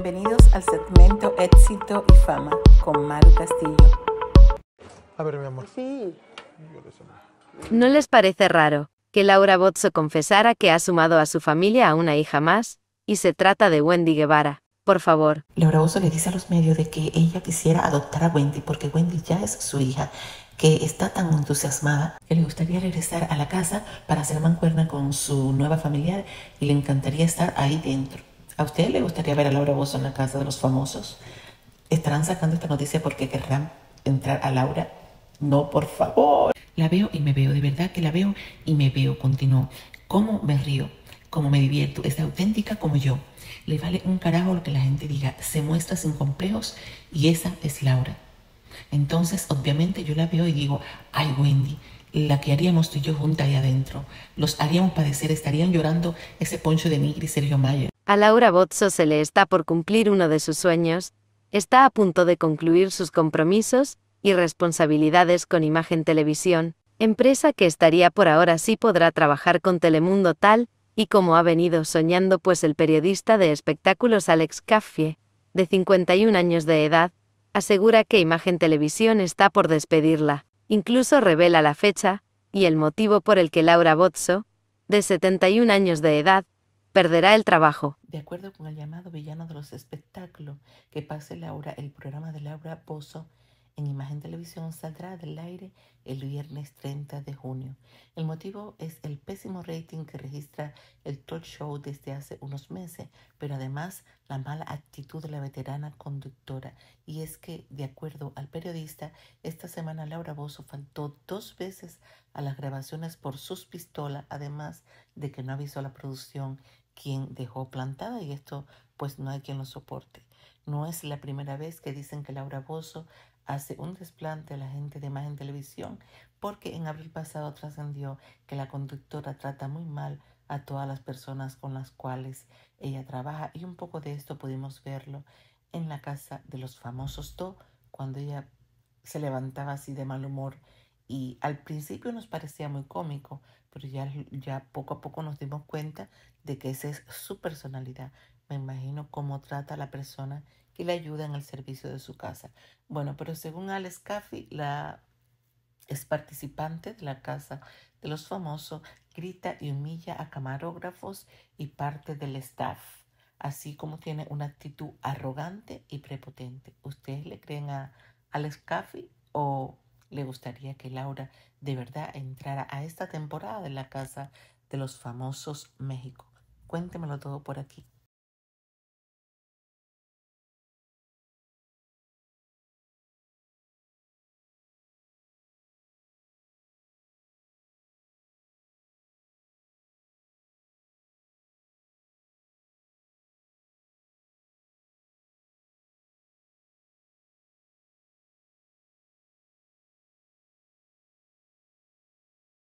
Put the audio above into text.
Bienvenidos al segmento Éxito y Fama con Maru Castillo. A ver, mi amor. Sí. ¿No les parece raro que Laura Bozzo confesara que ha sumado a su familia a una hija más? Y se trata de Wendy Guevara. Por favor. Laura Bozzo le dice a los medios de que ella quisiera adoptar a Wendy porque Wendy ya es su hija que está tan entusiasmada que le gustaría regresar a la casa para hacer mancuerna con su nueva familiar y le encantaría estar ahí dentro. ¿A usted le gustaría ver a Laura Bozo en la casa de los famosos? ¿Estarán sacando esta noticia porque querrán entrar a Laura? No, por favor. La veo y me veo, de verdad que la veo y me veo, continuó. ¿Cómo me río? ¿Cómo me divierto? Es auténtica como yo. Le vale un carajo lo que la gente diga. Se muestra sin complejos y esa es Laura. Entonces, obviamente, yo la veo y digo, ay, Wendy, la que haríamos tú y yo juntas ahí adentro. Los haríamos padecer, estarían llorando ese poncho de Nigri y Sergio Mayer. A Laura Bozzo se le está por cumplir uno de sus sueños, está a punto de concluir sus compromisos y responsabilidades con Imagen Televisión, empresa que estaría por ahora sí podrá trabajar con Telemundo tal y como ha venido soñando pues el periodista de espectáculos Alex Caffie, de 51 años de edad, asegura que Imagen Televisión está por despedirla, incluso revela la fecha y el motivo por el que Laura Bozzo, de 71 años de edad, perderá el trabajo. De acuerdo con el llamado villano de los espectáculos que pase Laura, el programa de Laura Pozo en Imagen Televisión saldrá del aire el viernes 30 de junio. El motivo es el pésimo rating que registra el talk show desde hace unos meses, pero además la mala actitud de la veterana conductora. Y es que, de acuerdo al periodista, esta semana Laura Bozo faltó dos veces a las grabaciones por sus pistolas, además de que no avisó a la producción quien dejó plantada y esto pues no hay quien lo soporte. No es la primera vez que dicen que Laura Bozo hace un desplante a la gente de más en televisión, porque en abril pasado trascendió que la conductora trata muy mal a todas las personas con las cuales ella trabaja y un poco de esto pudimos verlo en la casa de los famosos To, cuando ella se levantaba así de mal humor y al principio nos parecía muy cómico, pero ya, ya poco a poco nos dimos cuenta de que esa es su personalidad. Me imagino cómo trata a la persona que le ayuda en el servicio de su casa. Bueno, pero según Alex Caffey, la es participante de la casa de los famosos, grita y humilla a camarógrafos y parte del staff, así como tiene una actitud arrogante y prepotente. ¿Ustedes le creen a Alex Caffey o le gustaría que Laura de verdad entrara a esta temporada de la casa de los famosos México? Cuéntemelo todo por aquí.